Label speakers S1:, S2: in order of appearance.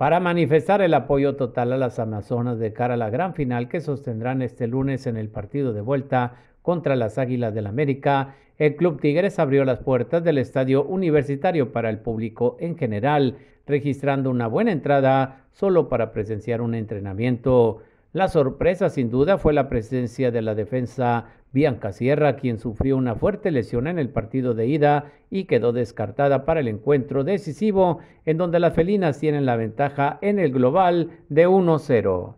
S1: para manifestar el apoyo total a las Amazonas de cara a la gran final que sostendrán este lunes en el partido de vuelta contra las Águilas del América, el Club Tigres abrió las puertas del estadio universitario para el público en general, registrando una buena entrada solo para presenciar un entrenamiento. La sorpresa sin duda fue la presencia de la defensa Bianca Sierra, quien sufrió una fuerte lesión en el partido de ida y quedó descartada para el encuentro decisivo, en donde las felinas tienen la ventaja en el global de 1-0.